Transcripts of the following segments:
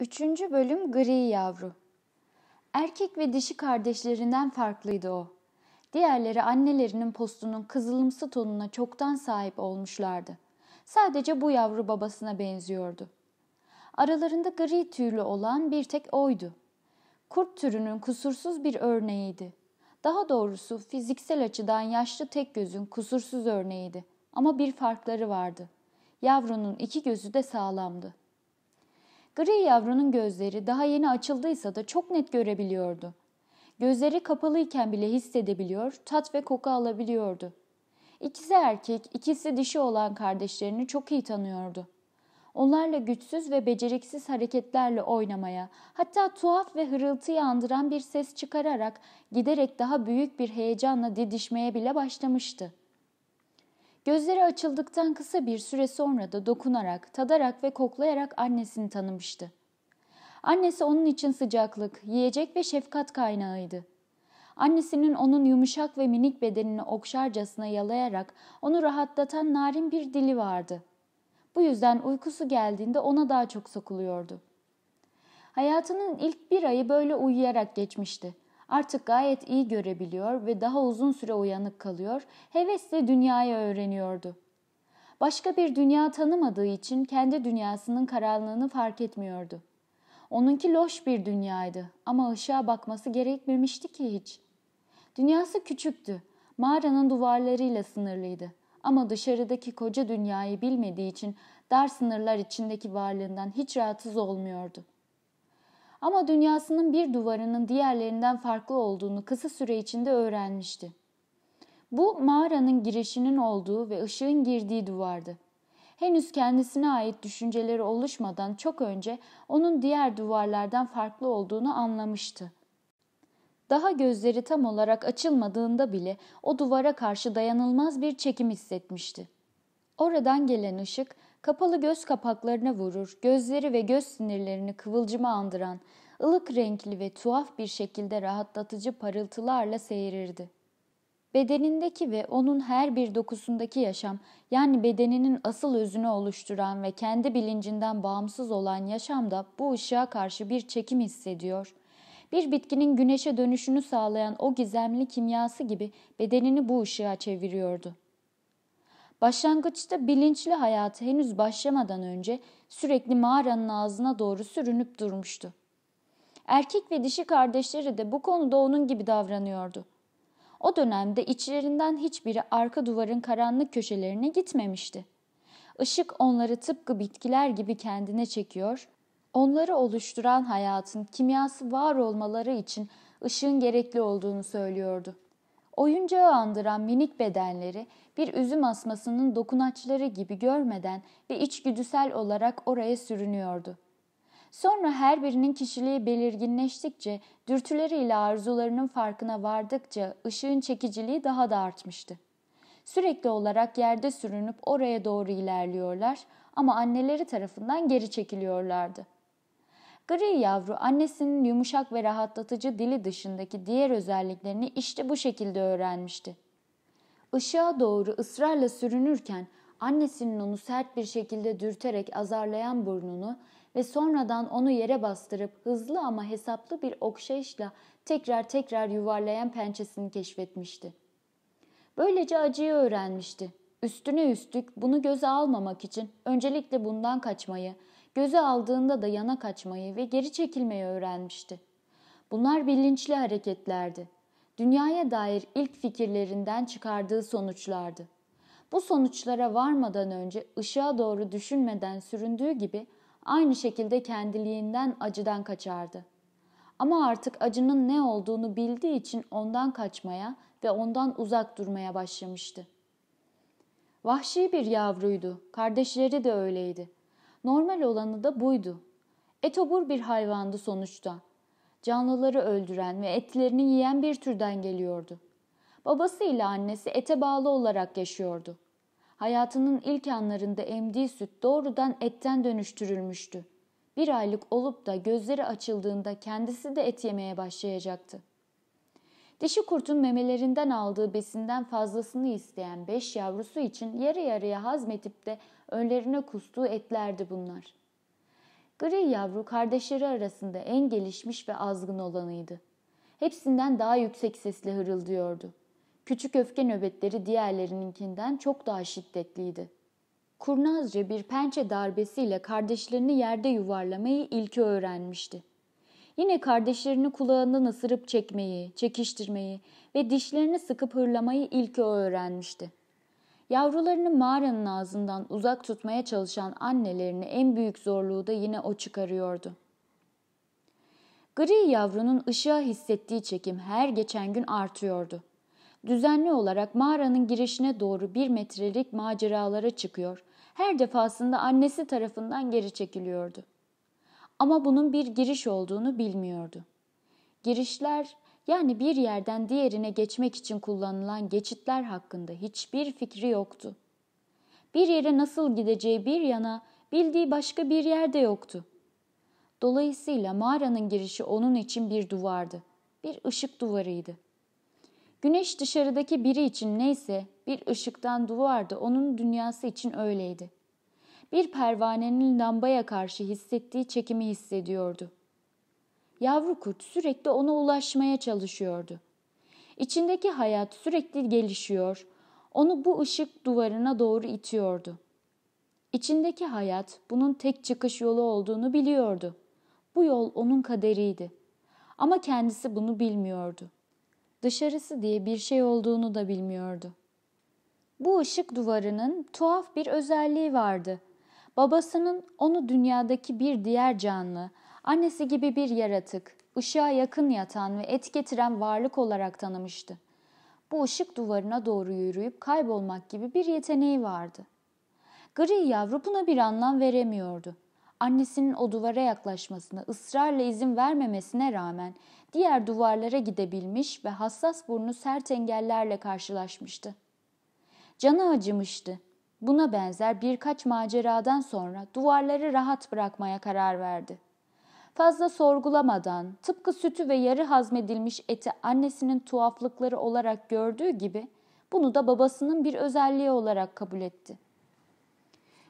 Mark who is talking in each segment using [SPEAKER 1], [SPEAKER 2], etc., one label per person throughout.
[SPEAKER 1] Üçüncü bölüm Gri Yavru Erkek ve dişi kardeşlerinden farklıydı o. Diğerleri annelerinin postunun kızılımsı tonuna çoktan sahip olmuşlardı. Sadece bu yavru babasına benziyordu. Aralarında gri tüylü olan bir tek oydu. Kurt türünün kusursuz bir örneğiydi. Daha doğrusu fiziksel açıdan yaşlı tek gözün kusursuz örneğiydi. Ama bir farkları vardı. Yavrunun iki gözü de sağlamdı. Gri yavrunun gözleri daha yeni açıldıysa da çok net görebiliyordu. Gözleri kapalıyken bile hissedebiliyor, tat ve koku alabiliyordu. İkisi erkek, ikisi dişi olan kardeşlerini çok iyi tanıyordu. Onlarla güçsüz ve beceriksiz hareketlerle oynamaya, hatta tuhaf ve hırıltıyı andıran bir ses çıkararak giderek daha büyük bir heyecanla didişmeye bile başlamıştı. Gözleri açıldıktan kısa bir süre sonra da dokunarak, tadarak ve koklayarak annesini tanımıştı. Annesi onun için sıcaklık, yiyecek ve şefkat kaynağıydı. Annesinin onun yumuşak ve minik bedenini okşarcasına yalayarak onu rahatlatan narin bir dili vardı. Bu yüzden uykusu geldiğinde ona daha çok sokuluyordu. Hayatının ilk bir ayı böyle uyuyarak geçmişti. Artık gayet iyi görebiliyor ve daha uzun süre uyanık kalıyor, hevesle dünyayı öğreniyordu. Başka bir dünya tanımadığı için kendi dünyasının karanlığını fark etmiyordu. Onunki loş bir dünyaydı ama ışığa bakması gerekmemişti ki hiç. Dünyası küçüktü, mağaranın duvarlarıyla sınırlıydı ama dışarıdaki koca dünyayı bilmediği için dar sınırlar içindeki varlığından hiç rahatsız olmuyordu. Ama dünyasının bir duvarının diğerlerinden farklı olduğunu kısa süre içinde öğrenmişti. Bu mağaranın girişinin olduğu ve ışığın girdiği duvardı. Henüz kendisine ait düşünceleri oluşmadan çok önce onun diğer duvarlardan farklı olduğunu anlamıştı. Daha gözleri tam olarak açılmadığında bile o duvara karşı dayanılmaz bir çekim hissetmişti. Oradan gelen ışık Kapalı göz kapaklarına vurur, gözleri ve göz sinirlerini kıvılcıma andıran, ılık renkli ve tuhaf bir şekilde rahatlatıcı parıltılarla seyirirdi. Bedenindeki ve onun her bir dokusundaki yaşam, yani bedeninin asıl özünü oluşturan ve kendi bilincinden bağımsız olan yaşam da bu ışığa karşı bir çekim hissediyor. Bir bitkinin güneşe dönüşünü sağlayan o gizemli kimyası gibi bedenini bu ışığa çeviriyordu. Başlangıçta bilinçli hayatı henüz başlamadan önce sürekli mağaranın ağzına doğru sürünüp durmuştu. Erkek ve dişi kardeşleri de bu konuda onun gibi davranıyordu. O dönemde içlerinden hiçbiri arka duvarın karanlık köşelerine gitmemişti. Işık onları tıpkı bitkiler gibi kendine çekiyor, onları oluşturan hayatın kimyası var olmaları için ışığın gerekli olduğunu söylüyordu. Oyuncağı andıran minik bedenleri bir üzüm asmasının dokunaçları gibi görmeden ve içgüdüsel olarak oraya sürünüyordu. Sonra her birinin kişiliği belirginleştikçe, dürtüleriyle arzularının farkına vardıkça ışığın çekiciliği daha da artmıştı. Sürekli olarak yerde sürünüp oraya doğru ilerliyorlar ama anneleri tarafından geri çekiliyorlardı.'' Gri yavru annesinin yumuşak ve rahatlatıcı dili dışındaki diğer özelliklerini işte bu şekilde öğrenmişti. Işığa doğru ısrarla sürünürken annesinin onu sert bir şekilde dürterek azarlayan burnunu ve sonradan onu yere bastırıp hızlı ama hesaplı bir okşayışla tekrar tekrar yuvarlayan pençesini keşfetmişti. Böylece acıyı öğrenmişti. Üstüne üstlük bunu göze almamak için öncelikle bundan kaçmayı, Göze aldığında da yana kaçmayı ve geri çekilmeyi öğrenmişti. Bunlar bilinçli hareketlerdi. Dünyaya dair ilk fikirlerinden çıkardığı sonuçlardı. Bu sonuçlara varmadan önce ışığa doğru düşünmeden süründüğü gibi aynı şekilde kendiliğinden acıdan kaçardı. Ama artık acının ne olduğunu bildiği için ondan kaçmaya ve ondan uzak durmaya başlamıştı. Vahşi bir yavruydu. Kardeşleri de öyleydi. Normal olanı da buydu. Etobur bir hayvandı sonuçta. Canlıları öldüren ve etlerini yiyen bir türden geliyordu. Babasıyla annesi ete bağlı olarak yaşıyordu. Hayatının ilk anlarında emdiği süt doğrudan etten dönüştürülmüştü. Bir aylık olup da gözleri açıldığında kendisi de et yemeye başlayacaktı. Dişi kurtun memelerinden aldığı besinden fazlasını isteyen beş yavrusu için yarı yarıya hazmetip de önlerine kustuğu etlerdi bunlar. Gri yavru kardeşleri arasında en gelişmiş ve azgın olanıydı. Hepsinden daha yüksek sesle hırıldıyordu. Küçük öfke nöbetleri diğerlerininkinden çok daha şiddetliydi. Kurnazca bir pençe darbesiyle kardeşlerini yerde yuvarlamayı ilki öğrenmişti. Yine kardeşlerini kulağından ısırıp çekmeyi, çekiştirmeyi ve dişlerini sıkıp hırlamayı ilk o öğrenmişti. Yavrularını mağaranın ağzından uzak tutmaya çalışan annelerini en büyük zorluğu da yine o çıkarıyordu. Gri yavrunun ışığa hissettiği çekim her geçen gün artıyordu. Düzenli olarak mağaranın girişine doğru bir metrelik maceralara çıkıyor. Her defasında annesi tarafından geri çekiliyordu. Ama bunun bir giriş olduğunu bilmiyordu. Girişler yani bir yerden diğerine geçmek için kullanılan geçitler hakkında hiçbir fikri yoktu. Bir yere nasıl gideceği bir yana bildiği başka bir yerde yoktu. Dolayısıyla mağaranın girişi onun için bir duvardı. Bir ışık duvarıydı. Güneş dışarıdaki biri için neyse bir ışıktan duvardı onun dünyası için öyleydi bir pervanenin lambaya karşı hissettiği çekimi hissediyordu. Yavru kurt sürekli ona ulaşmaya çalışıyordu. İçindeki hayat sürekli gelişiyor, onu bu ışık duvarına doğru itiyordu. İçindeki hayat bunun tek çıkış yolu olduğunu biliyordu. Bu yol onun kaderiydi. Ama kendisi bunu bilmiyordu. Dışarısı diye bir şey olduğunu da bilmiyordu. Bu ışık duvarının tuhaf bir özelliği vardı. Babasının onu dünyadaki bir diğer canlı, annesi gibi bir yaratık, ışığa yakın yatan ve et getiren varlık olarak tanımıştı. Bu ışık duvarına doğru yürüyüp kaybolmak gibi bir yeteneği vardı. Gri yavru buna bir anlam veremiyordu. Annesinin o duvara yaklaşmasına ısrarla izin vermemesine rağmen diğer duvarlara gidebilmiş ve hassas burnu sert engellerle karşılaşmıştı. Canı acımıştı Buna benzer birkaç maceradan sonra duvarları rahat bırakmaya karar verdi. Fazla sorgulamadan tıpkı sütü ve yarı hazmedilmiş eti annesinin tuhaflıkları olarak gördüğü gibi bunu da babasının bir özelliği olarak kabul etti.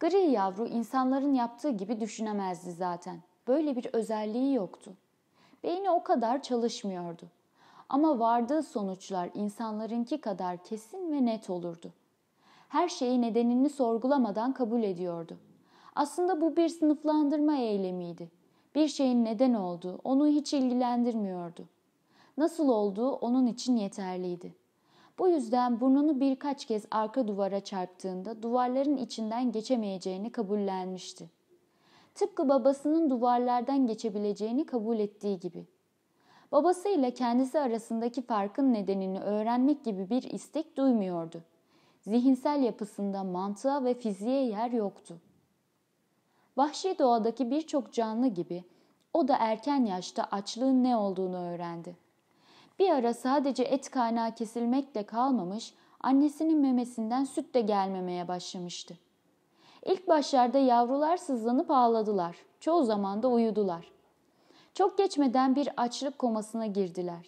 [SPEAKER 1] Gri yavru insanların yaptığı gibi düşünemezdi zaten. Böyle bir özelliği yoktu. Beyni o kadar çalışmıyordu. Ama vardığı sonuçlar insanlarınki kadar kesin ve net olurdu her şeyi nedenini sorgulamadan kabul ediyordu. Aslında bu bir sınıflandırma eylemiydi. Bir şeyin neden olduğu onu hiç ilgilendirmiyordu. Nasıl olduğu onun için yeterliydi. Bu yüzden burnunu birkaç kez arka duvara çarptığında duvarların içinden geçemeyeceğini kabullenmişti. Tıpkı babasının duvarlardan geçebileceğini kabul ettiği gibi. Babasıyla kendisi arasındaki farkın nedenini öğrenmek gibi bir istek duymuyordu zihinsel yapısında mantığa ve fiziğe yer yoktu. Vahşi doğadaki birçok canlı gibi o da erken yaşta açlığın ne olduğunu öğrendi. Bir ara sadece et kaynağı kesilmekle kalmamış, annesinin memesinden süt de gelmemeye başlamıştı. İlk başlarda yavrular sızlanıp ağladılar. Çoğu zaman da uyudular. Çok geçmeden bir açlık komasına girdiler.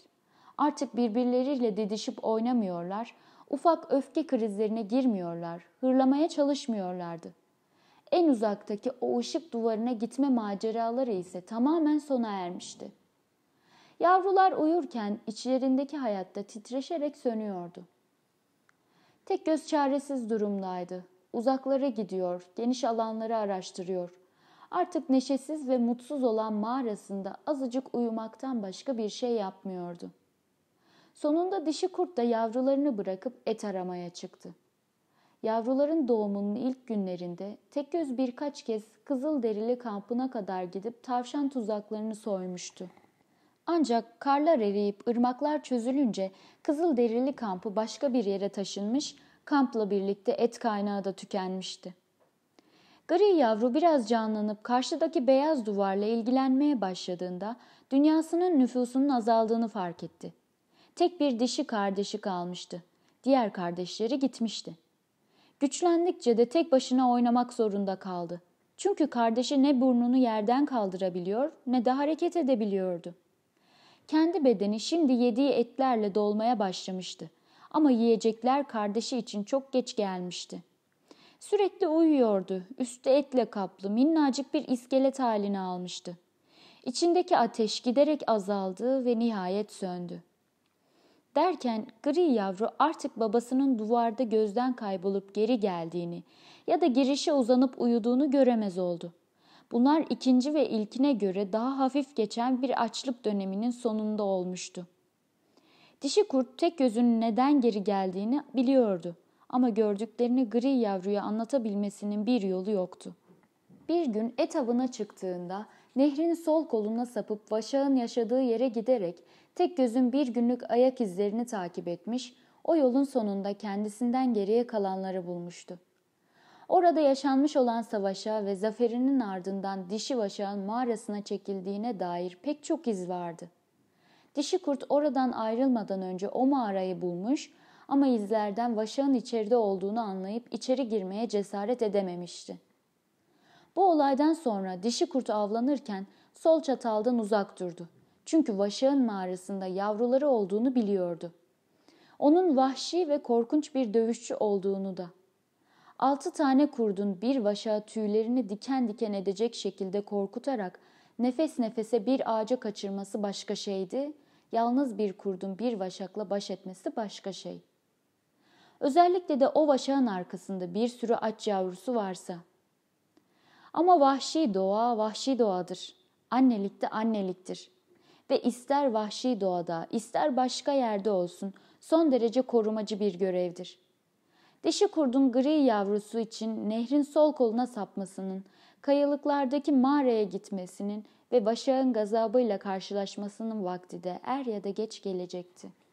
[SPEAKER 1] Artık birbirleriyle didişip oynamıyorlar Ufak öfke krizlerine girmiyorlar, hırlamaya çalışmıyorlardı. En uzaktaki o ışık duvarına gitme maceraları ise tamamen sona ermişti. Yavrular uyurken içlerindeki hayatta titreşerek sönüyordu. Tek göz çaresiz durumdaydı. Uzaklara gidiyor, geniş alanları araştırıyor. Artık neşesiz ve mutsuz olan mağarasında azıcık uyumaktan başka bir şey yapmıyordu.'' Sonunda dişi kurt da yavrularını bırakıp et aramaya çıktı. Yavruların doğumunun ilk günlerinde tek Tekgöz birkaç kez kızıl derili kampına kadar gidip tavşan tuzaklarını soymuştu. Ancak karlar eriyip ırmaklar çözülünce kızıl derili kampı başka bir yere taşınmış, kampla birlikte et kaynağı da tükenmişti. Gri yavru biraz canlanıp karşıdaki beyaz duvarla ilgilenmeye başladığında dünyasının nüfusunun azaldığını fark etti. Tek bir dişi kardeşi kalmıştı. Diğer kardeşleri gitmişti. Güçlendikçe de tek başına oynamak zorunda kaldı. Çünkü kardeşi ne burnunu yerden kaldırabiliyor ne de hareket edebiliyordu. Kendi bedeni şimdi yediği etlerle dolmaya başlamıştı. Ama yiyecekler kardeşi için çok geç gelmişti. Sürekli uyuyordu. Üstü etle kaplı minnacık bir iskelet halini almıştı. İçindeki ateş giderek azaldı ve nihayet söndü. Derken gri yavru artık babasının duvarda gözden kaybolup geri geldiğini ya da girişe uzanıp uyuduğunu göremez oldu. Bunlar ikinci ve ilkine göre daha hafif geçen bir açlık döneminin sonunda olmuştu. Dişi kurt tek gözünün neden geri geldiğini biliyordu ama gördüklerini gri yavruya anlatabilmesinin bir yolu yoktu. Bir gün et avına çıktığında nehrin sol koluna sapıp Vaşağ'ın yaşadığı yere giderek Tek gözün bir günlük ayak izlerini takip etmiş, o yolun sonunda kendisinden geriye kalanları bulmuştu. Orada yaşanmış olan savaşa ve zaferinin ardından dişi vaşağın mağarasına çekildiğine dair pek çok iz vardı. Dişi kurt oradan ayrılmadan önce o mağarayı bulmuş ama izlerden vaşağın içeride olduğunu anlayıp içeri girmeye cesaret edememişti. Bu olaydan sonra dişi kurt avlanırken sol çataldan uzak durdu. Çünkü vaşağın mağarasında yavruları olduğunu biliyordu. Onun vahşi ve korkunç bir dövüşçü olduğunu da. Altı tane kurdun bir vaşağı tüylerini diken diken edecek şekilde korkutarak nefes nefese bir ağaca kaçırması başka şeydi, yalnız bir kurdun bir vaşakla baş etmesi başka şey. Özellikle de o vaşağın arkasında bir sürü aç yavrusu varsa. Ama vahşi doğa vahşi doğadır. Annelik de anneliktir ve ister vahşi doğada, ister başka yerde olsun son derece korumacı bir görevdir. Dişi kurdun gri yavrusu için nehrin sol koluna sapmasının, kayalıklardaki mağaraya gitmesinin ve başağın gazabıyla karşılaşmasının vakti de er ya da geç gelecekti.